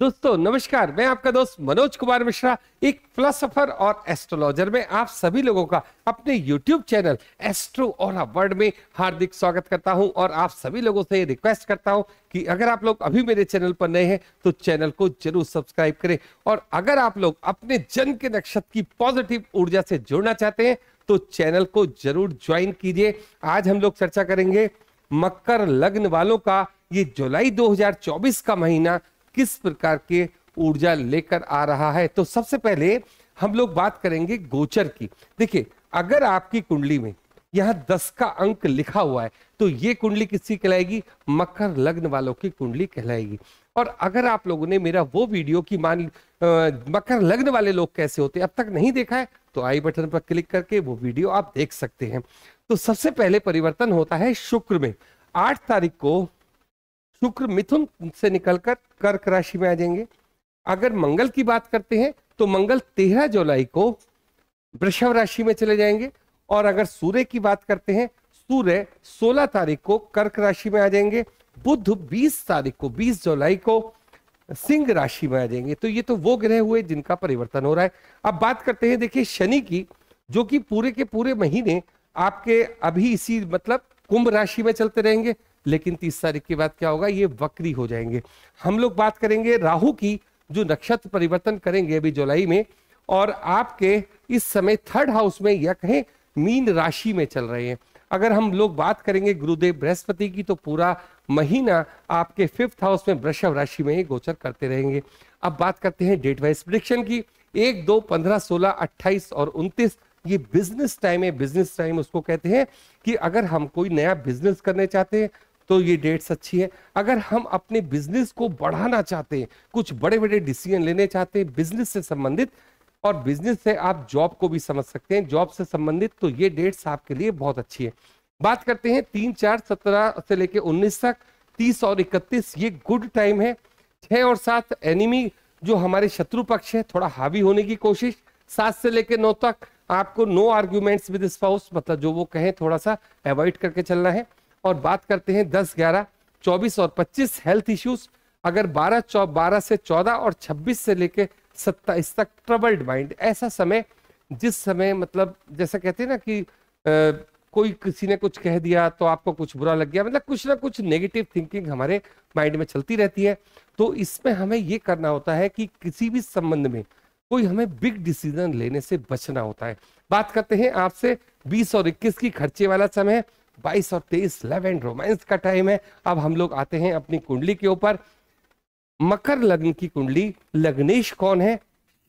दोस्तों नमस्कार मैं आपका दोस्त मनोज कुमार मिश्रा एक फिलोसफर और एस्ट्रोलॉजर में आप सभी लोगों का अपने यूट्यूब चैनल एस्ट्रो और वर्ल्ड में हार्दिक स्वागत करता हूं और आप सभी लोगों से रिक्वेस्ट करता हूं कि अगर आप लोग अभी मेरे चैनल पर नए हैं तो चैनल को जरूर सब्सक्राइब करें और अगर आप लोग अपने जन्म के नक्षत्र की पॉजिटिव ऊर्जा से जुड़ना चाहते हैं तो चैनल को जरूर ज्वाइन कीजिए आज हम लोग चर्चा करेंगे मकर लग्न वालों का ये जुलाई 2024 का महीना किस प्रकार के ऊर्जा लेकर आ रहा है तो सबसे पहले हम लोग बात करेंगे गोचर की देखिए अगर आपकी कुंडली में यहां दस का अंक लिखा हुआ है तो ये कुंडली किसकी कहलाएगी मकर लग्न वालों की कुंडली कहलाएगी और अगर आप लोगों ने मेरा वो वीडियो की मान मकर लग्न वाले लोग कैसे होते अब तक नहीं देखा है तो आई बटन पर क्लिक करके वो वीडियो आप देख सकते हैं तो सबसे पहले परिवर्तन होता है शुक्र में आठ तारीख को शुक्र मिथुन से निकलकर कर्क राशि में आ जाएंगे अगर मंगल की बात करते हैं तो मंगल तेरह जुलाई को वृषभ राशि में चले जाएंगे और अगर सूर्य की बात करते हैं सूर्य 16 तारीख को कर्क राशि में आ जाएंगे बुद्ध 20 तारीख को 20 जुलाई को सिंह राशि में आ जाएंगे तो ये तो वो ग्रह हुए जिनका परिवर्तन हो रहा है अब बात करते हैं देखिए शनि की जो कि पूरे के पूरे महीने आपके अभी इसी मतलब कुंभ राशि में चलते रहेंगे लेकिन तीस तारीख के बाद क्या होगा ये वक्री हो जाएंगे हम लोग बात करेंगे राहु की जो नक्षत्र परिवर्तन करेंगे अभी जुलाई में और आपके इस समय थर्ड हाउस में या कहें मीन राशि में चल रहे हैं अगर हम लोग बात करेंगे गुरुदेव बृहस्पति की तो पूरा महीना आपके फिफ्थ हाउस में वृषभ राशि में ही गोचर करते रहेंगे अब बात करते हैं डेट वाइज प्रिडिक्शन की एक दो पंद्रह सोलह अट्ठाईस और उनतीस ये बिजनेस टाइम है बिजनेस टाइम उसको कहते हैं कि अगर हम कोई नया बिजनेस करने चाहते हैं तो ये डेट्स अच्छी है अगर हम अपने बिजनेस को बढ़ाना चाहते हैं कुछ बड़े बड़े डिसीजन लेने चाहते हैं बिजनेस से संबंधित और बिजनेस से आप जॉब को भी समझ सकते हैं जॉब से संबंधित तो ये डेट्स आपके लिए बहुत अच्छी है बात करते हैं तीन चार सत्रह से लेके उन्नीस तक तीस और इकतीस ये गुड टाइम है छः और सात एनिमी जो हमारे शत्रु पक्ष है थोड़ा हावी होने की कोशिश सात से लेके नौ तक आपको नो आर्ग्यूमेंट्स विद स्पाउस मतलब जो वो कहें थोड़ा सा अवॉइड करके चलना है और बात करते हैं 10, 11, 24 और 25 हेल्थ इश्यूज अगर 12, 12 से 14 और 26 से लेके 27 तक ट्रबल्ड माइंड ऐसा समय जिस समय मतलब जैसा कहते हैं ना कि आ, कोई किसी ने कुछ कह दिया तो आपको कुछ बुरा लग गया मतलब कुछ ना कुछ नेगेटिव थिंकिंग हमारे माइंड में चलती रहती है तो इसमें हमें ये करना होता है कि किसी भी संबंध में कोई हमें बिग डिसीजन लेने से बचना होता है बात करते हैं आपसे 20 और 21 की खर्चे वाला समय 22 और 23 लव एंड रोमांस का टाइम है अब हम लोग आते हैं अपनी कुंडली के ऊपर मकर लग्न की कुंडली लग्नेश कौन है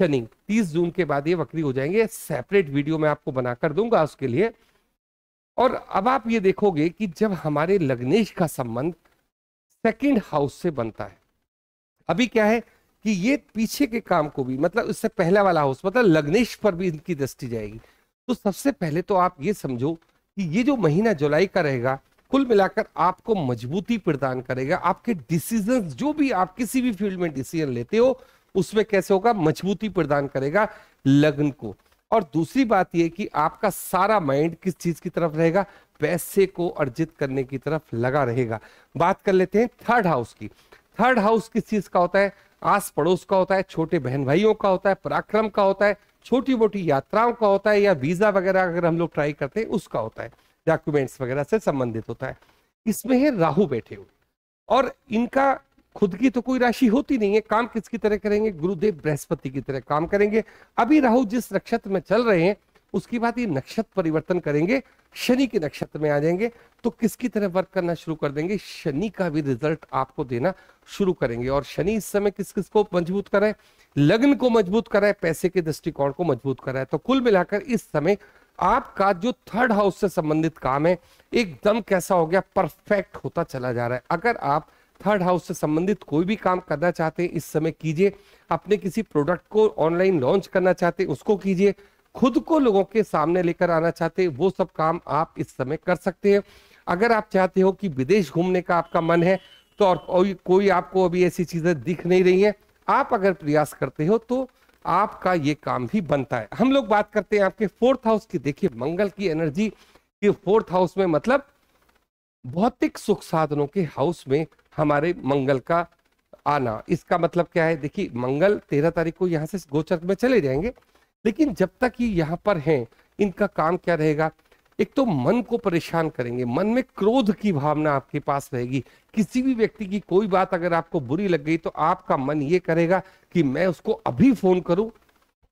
शनि 30 जून के बाद ये वक्री हो जाएंगे सेपरेट वीडियो मैं आपको बनाकर दूंगा उसके लिए और अब आप ये देखोगे कि जब हमारे लग्नेश का संबंध सेकंड हाउस से बनता है अभी क्या है कि ये पीछे के काम को भी मतलब उससे पहला वाला हाउस मतलब लग्नेश पर भी इनकी दृष्टि जाएगी तो सबसे पहले तो आप ये समझो कि ये जो महीना जुलाई का रहेगा कुल मिलाकर आपको मजबूती प्रदान करेगा आपके डिसीजन जो भी आप किसी भी फील्ड में डिसीजन लेते हो उसमें कैसे होगा मजबूती प्रदान करेगा लग्न को और दूसरी बात यह कि आपका सारा माइंड किस चीज की तरफ रहेगा पैसे को अर्जित करने की तरफ लगा रहेगा बात कर लेते हैं थर्ड हाउस की थर्ड हाउस किस चीज का होता है आस पड़ोस का होता है छोटे बहन भाइयों का होता है पराक्रम का होता है छोटी मोटी यात्राओं का होता है या वीजा वगैरह अगर हम लोग ट्राई करते हैं उसका होता है डॉक्यूमेंट्स वगैरह से संबंधित होता है इसमें है राहु बैठे हुए और इनका खुद की तो कोई राशि होती नहीं है काम किसकी तरह करेंगे गुरुदेव बृहस्पति की तरह काम करेंगे अभी राहु जिस नक्षत्र में चल रहे हैं उसके बाद ये नक्षत्र परिवर्तन करेंगे शनि के नक्षत्र में आ जाएंगे तो किसकी तरह वर्क करना शुरू कर देंगे शनि का भी रिजल्ट आपको देना शुरू करेंगे और शनि इस समय किस किस को मजबूत कराए लग्न को मजबूत कराए पैसे के दृष्टिकोण को मजबूत कराए तो कुल मिलाकर इस समय आपका जो थर्ड हाउस से संबंधित काम है एकदम कैसा हो गया परफेक्ट होता चला जा रहा है अगर आप थर्ड हाउस से संबंधित कोई भी काम करना चाहते हैं इस समय कीजिए अपने किसी प्रोडक्ट को ऑनलाइन लॉन्च करना चाहते हैं उसको कीजिए खुद को लोगों के सामने लेकर आना चाहते हैं वो सब काम आप इस समय कर सकते हैं अगर आप चाहते हो कि विदेश घूमने का आपका मन है तो और कोई आपको अभी ऐसी चीजें दिख नहीं रही हैं आप अगर प्रयास करते हो तो आपका ये काम भी बनता है हम लोग बात करते हैं आपके फोर्थ हाउस की देखिए मंगल की एनर्जी के फोर्थ हाउस में मतलब भौतिक सुख साधनों के हाउस में हमारे मंगल का आना इसका मतलब क्या है देखिए मंगल तेरह तारीख को यहां से गोचर में चले जाएंगे लेकिन जब तक ये यहाँ पर हैं इनका काम क्या रहेगा एक तो मन को परेशान करेंगे मन में क्रोध की भावना आपके पास रहेगी किसी भी व्यक्ति की कोई बात अगर आपको बुरी लग गई तो आपका मन ये करेगा कि मैं उसको अभी फोन करूं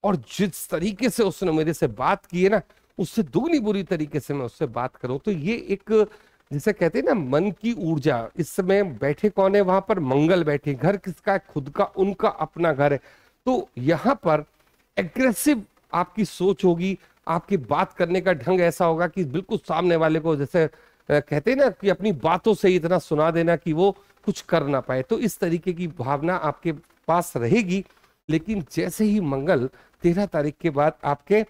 और जिस तरीके से उसने मेरे से बात की है ना उससे दुगनी बुरी तरीके से मैं उससे बात करूं तो ये एक जिसे कहते हैं ना मन की ऊर्जा इस समय बैठे कौन है वहां पर मंगल बैठे घर किसका है खुद का उनका अपना घर है तो यहाँ पर एग्रेसिव आपकी सोच होगी आपकी बात करने का ढंग ऐसा होगा कि बिल्कुल सामने वाले को जैसे कहते हैं ना कि अपनी बातों से इतना सुना देना कि वो कुछ कर ना पाए तो इस तरीके की भावना आपके पास रहेगी लेकिन जैसे ही मंगल तेरह तारीख के बाद आपके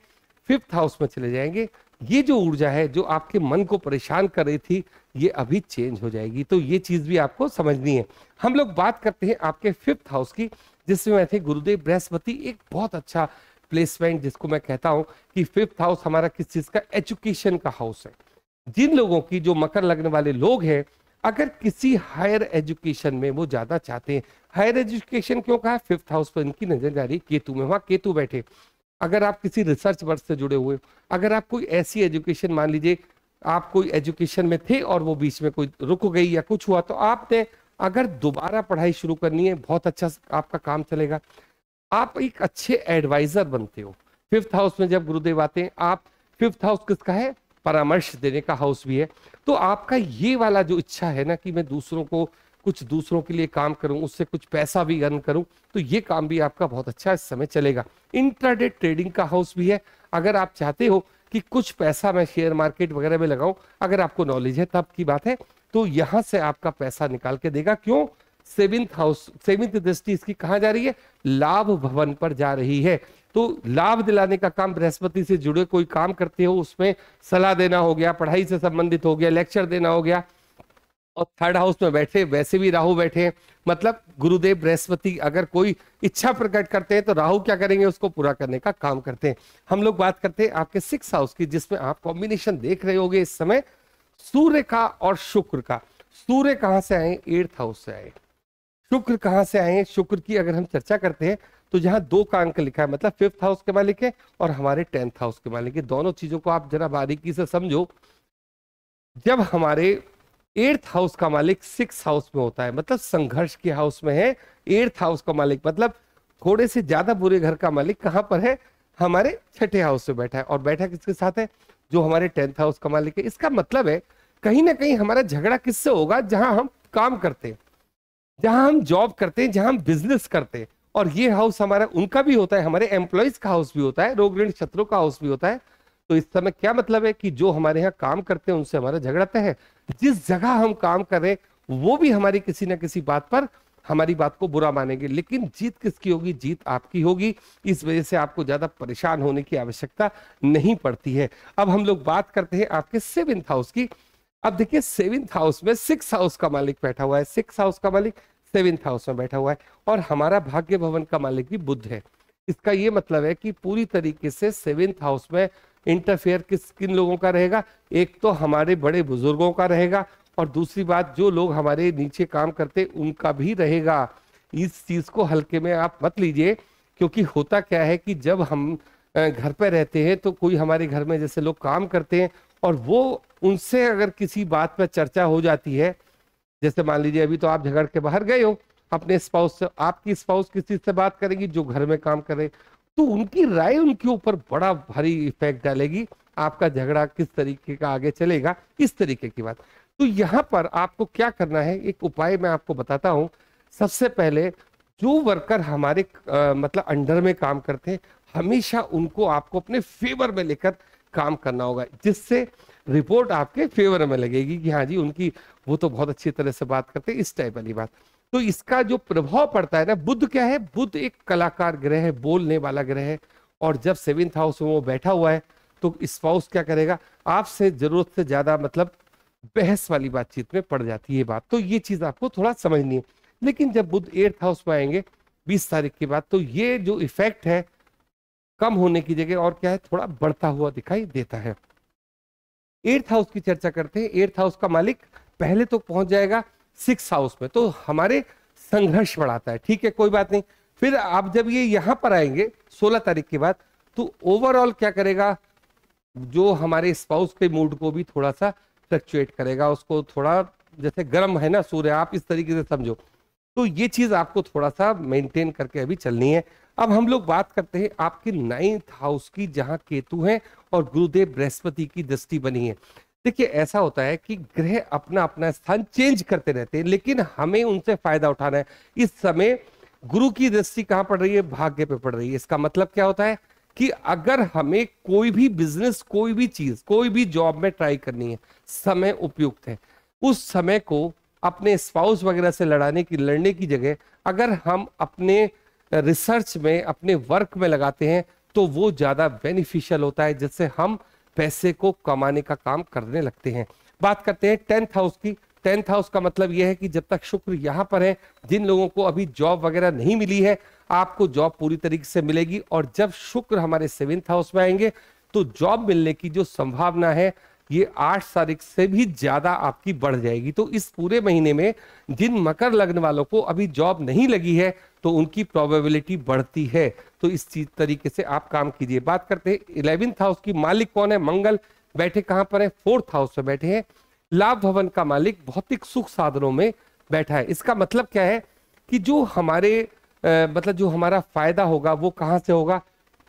फिफ्थ हाउस में चले जाएंगे ये जो ऊर्जा है जो आपके मन को परेशान कर रही थी ये अभी चेंज हो जाएगी तो ये चीज भी आपको समझनी है हम लोग बात करते हैं आपके फिफ्थ हाउस की जिसमें मैं थे गुरुदेव बृहस्पति एक बहुत अच्छा प्लेसमेंट जिसको मैं कहता हूँ कि फिफ्थ हाउस हमारा किस चीज़ का एजुकेशन का हाउस है जिन लोगों की जो मकर लगने वाले लोग हैं अगर किसी हायर एजुकेशन में वो ज़्यादा चाहते हैं हायर एजुकेशन क्यों कहा फिफ्थ हाउस पर इनकी नजर जा रही केतु में वहां केतु बैठे अगर आप किसी रिसर्च वर्क से जुड़े हुए अगर आप कोई ऐसी एजुकेशन मान लीजिए आप कोई एजुकेशन में थे और वो बीच में कोई रुक गई या कुछ हुआ तो आपने अगर दोबारा पढ़ाई शुरू करनी है बहुत अच्छा आपका काम चलेगा आप एक अच्छे एडवाइजर बनते हो फिफ्थ हाउस में जब गुरुदेव आते हैं आप फिफ्थ हाउस किसका है परामर्श देने का हाउस भी है तो आपका ये वाला जो इच्छा है ना कि मैं दूसरों को कुछ दूसरों के लिए काम करूं उससे कुछ पैसा भी अर्न करूं तो ये काम भी आपका बहुत अच्छा इस समय चलेगा इंट्राडे ट्रेडिंग का हाउस भी है अगर आप चाहते हो कि कुछ पैसा मैं शेयर मार्केट वगैरह में लगाऊं अगर आपको नॉलेज है तब की बात है तो यहां से आपका पैसा निकाल के देगा क्यों सेवेंथ हाउस सेवेंथ दृष्टि इसकी कहा जा रही है लाभ भवन पर जा रही है तो लाभ दिलाने का काम बृहस्पति से जुड़े कोई काम करते हो उसमें सलाह देना हो गया पढ़ाई से संबंधित हो गया लेक्चर देना हो गया और थर्ड हाउस में बैठे वैसे भी राहु बैठे हैं मतलब गुरुदेव बृहस्पति अगर कोई इच्छा प्रकट करते हैं तो राहु क्या करेंगे उसको पूरा करने का काम करते हैं हम लोग बात करते हैं आपके सिक्स हाउस की जिसमें आप कॉम्बिनेशन देख रहे होगे इस समय सूर्य का और शुक्र का सूर्य कहां से आए एर्थ हाउस से आए शुक्र कहां से आए शुक्र की अगर हम चर्चा करते हैं तो यहां दो का अंक लिखा है मतलब फिफ्थ हाउस के मालिक है और हमारे टेंथ हाउस के मालिक है दोनों चीजों को आप जरा बारीकी से समझो जब हमारे एर्थ हाउस का मालिक सिक्स हाउस में होता है मतलब संघर्ष के हाउस में है एर्थ हाउस का मालिक मतलब थोड़े से ज्यादा बुरे घर का मालिक कहां पर है हमारे छठे हाउस में बैठा है और बैठा किसके साथ है जो हमारे टेंथ हाउस का मालिक है इसका मतलब है कहीं ना कहीं हमारा झगड़ा किससे होगा जहां हम काम करते हैं जहां हम जॉब करते हैं जहां हम बिजनेस करते हैं और ये हाउस हमारा उनका भी होता है हमारे एम्प्लॉयज का हाउस भी होता है रोग ऋण शत्रु का हाउस भी होता है तो इस समय क्या मतलब है कि जो हमारे यहाँ काम करते हैं उनसे हमारा झगड़ा तय है जिस जगह हम काम करें वो भी हमारी किसी ना किसी बात पर हमारी बात को बुरा मानेंगे लेकिन जीत किसकी होगी जीत आपकी होगी इस वजह से आपको ज्यादा परेशान होने की आवश्यकता नहीं पड़ती है अब हम लोग बात करते हैं आपके सेवेंथ हाउस की अब देखिए सेवेंथ हाउस में सिक्स हाउस का मालिक बैठा हुआ है सिक्स हाउस का मालिक सेवेंथ हाउस में बैठा हुआ है और हमारा भाग्य भवन का मालिक भी बुद्ध है इसका ये मतलब है कि पूरी तरीके से सेवेंथ हाउस में इंटरफेयर किस किन लोगों का रहेगा एक तो हमारे बड़े बुजुर्गों का रहेगा और दूसरी बात जो लोग हमारे नीचे काम करते उनका भी रहेगा इस चीज को हल्के में आप मत लीजिए क्योंकि होता क्या है कि जब हम घर पर रहते हैं तो कोई हमारे घर में जैसे लोग काम करते हैं और वो उनसे अगर किसी बात पर चर्चा हो जाती है जैसे मान लीजिए अभी तो आप झगड़ के बाहर गए हो अपने स्पाउस से आपकी स्पाउस किसी से बात करेगी जो घर में काम करे तो उनकी राय उनके ऊपर बड़ा भारी इफेक्ट डालेगी आपका झगड़ा किस तरीके का आगे चलेगा इस तरीके की बात तो यहाँ पर आपको क्या करना है एक उपाय मैं आपको बताता हूं सबसे पहले जो वर्कर हमारे आ, मतलब अंडर में काम करते हैं हमेशा उनको आपको अपने फेवर में लेकर काम करना होगा जिससे रिपोर्ट आपके फेवर में लगेगी कि हाँ जी उनकी वो तो बहुत अच्छी तरह से बात करते हैं इस टाइप वाली बात तो इसका जो प्रभाव पड़ता है ना बुद्ध क्या है बुद्ध एक कलाकार ग्रह है बोलने वाला ग्रह है और जब सेवेंथ हाउस में वो बैठा हुआ है तो स्पाउस क्या करेगा आपसे जरूरत से ज्यादा मतलब बहस वाली बातचीत में पड़ जाती है ये बात तो ये चीज आपको थोड़ा समझनी है लेकिन जब बुद्ध एट्थ हाउस में आएंगे बीस तारीख के बाद तो ये जो इफेक्ट है कम होने की जगह और क्या है थोड़ा बढ़ता हुआ दिखाई देता है एट्थ हाउस की चर्चा करते हैं एट्थ हाउस का मालिक पहले तो पहुंच जाएगा सिक्स हाउस में तो हमारे संघर्ष बढ़ाता है ठीक है कोई बात नहीं फिर आप जब ये यहां पर आएंगे सोलह तारीख के बाद तो ओवरऑल क्या करेगा जो हमारे स्पाउस के मूड को भी थोड़ा सा फ्लक्चुएट करेगा उसको थोड़ा जैसे गर्म है ना सूर्य आप इस तरीके से समझो तो ये चीज़ आपको थोड़ा सा मेंटेन करके अभी चलनी है अब हम लोग बात करते हैं आपके नाइन्थ हाउस की जहाँ केतु है और गुरुदेव बृहस्पति की दृष्टि बनी है देखिए ऐसा होता है कि ग्रह अपना अपना स्थान चेंज करते रहते हैं लेकिन हमें उनसे फायदा उठाना है इस समय गुरु की दृष्टि कहाँ पड़ रही है भाग्य पे पड़ रही है इसका मतलब क्या होता है कि अगर हमें कोई भी बिजनेस कोई भी चीज कोई भी जॉब में ट्राई करनी है समय उपयुक्त है उस समय को अपने स्पाउस वगैरह से लड़ाने की लड़ने की जगह अगर हम अपने रिसर्च में अपने वर्क में लगाते हैं तो वो ज़्यादा बेनिफिशियल होता है जिससे हम पैसे को कमाने का काम करने लगते हैं बात करते हैं टेंथ हाउस की टेंथ हाउस का मतलब यह है कि जब तक शुक्र यहां पर है जिन लोगों को अभी जॉब वगैरह नहीं मिली है आपको जॉब पूरी तरीके से मिलेगी और जब शुक्र हमारे सेवेंथ हाउस में आएंगे तो जॉब मिलने की जो संभावना है ये आठ तारीख से भी ज्यादा आपकी बढ़ जाएगी तो इस पूरे महीने में जिन मकर लग्न वालों को अभी जॉब नहीं लगी है तो उनकी प्रोबेबिलिटी बढ़ती है तो इस चीज तरीके से आप काम कीजिए बात करते हैं इलेवेंथ हाउस की मालिक कौन है मंगल बैठे कहाँ पर है फोर्थ हाउस में बैठे हैं लाभ भवन का मालिक भौतिक सुख साधनों में बैठा है इसका मतलब क्या है कि जो हमारे मतलब जो हमारा फायदा होगा वो कहाँ से होगा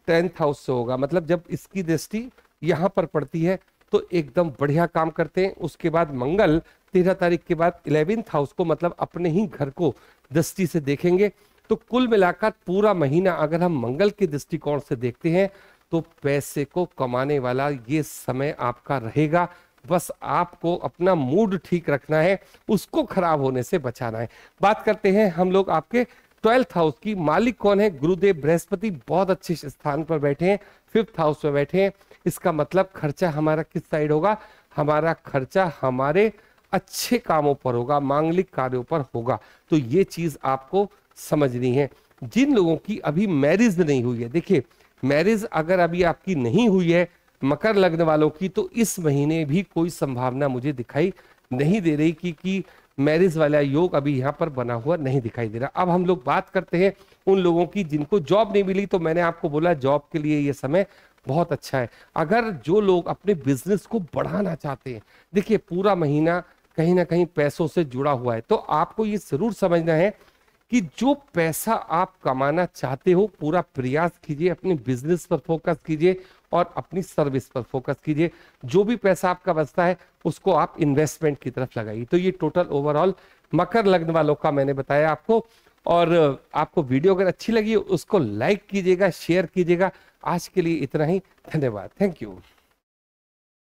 टेंथ हाउस से होगा मतलब जब इसकी दृष्टि यहाँ पर पड़ती है तो एकदम बढ़िया काम करते हैं उसके बाद मंगल तेरह तारीख के बाद इलेवेंथ हाउस को मतलब अपने ही घर को दृष्टि से देखेंगे तो कुल मिलाकर पूरा महीना अगर हम मंगल के दृष्टिकोण से देखते हैं तो पैसे को कमाने वाला ये समय आपका रहेगा बस आपको अपना मूड ठीक रखना है उसको खराब होने से बचाना है बात करते हैं हम लोग आपके ट्वेल्थ हाउस की मालिक कौन है गुरुदेव बृहस्पति बहुत अच्छे स्थान पर बैठे हैं फिफ्थ हाउस में बैठे हैं इसका मतलब खर्चा हमारा किस साइड होगा हमारा खर्चा हमारे अच्छे कामों पर होगा मांगलिक कार्यों पर होगा तो ये चीज आपको समझनी है जिन लोगों की अभी मैरिज नहीं हुई है देखिए मैरिज अगर अभी आपकी नहीं हुई है मकर लग्न वालों की तो इस महीने भी कोई संभावना मुझे दिखाई नहीं दे रही कि, कि मैरिज वाला योग अभी यहाँ पर बना हुआ नहीं दिखाई दे रहा अब हम लोग बात करते हैं उन लोगों की जिनको जॉब नहीं मिली तो मैंने आपको बोला जॉब के लिए ये समय बहुत अच्छा है अगर जो लोग अपने बिजनेस को बढ़ाना चाहते हैं देखिए पूरा महीना कहीं ना कहीं पैसों से जुड़ा हुआ है तो आपको ये जरूर समझना है कि जो पैसा आप कमाना चाहते हो पूरा प्रयास कीजिए अपने बिजनेस पर फोकस कीजिए और अपनी सर्विस पर फोकस कीजिए जो भी पैसा आपका बचता है उसको आप इन्वेस्टमेंट की तरफ लगाइए तो ये टोटल ओवरऑल मकर लग्न वालों का मैंने बताया आपको और आपको वीडियो अगर अच्छी लगी उसको लाइक कीजिएगा शेयर कीजिएगा आज के लिए इतना ही धन्यवाद थैंक यू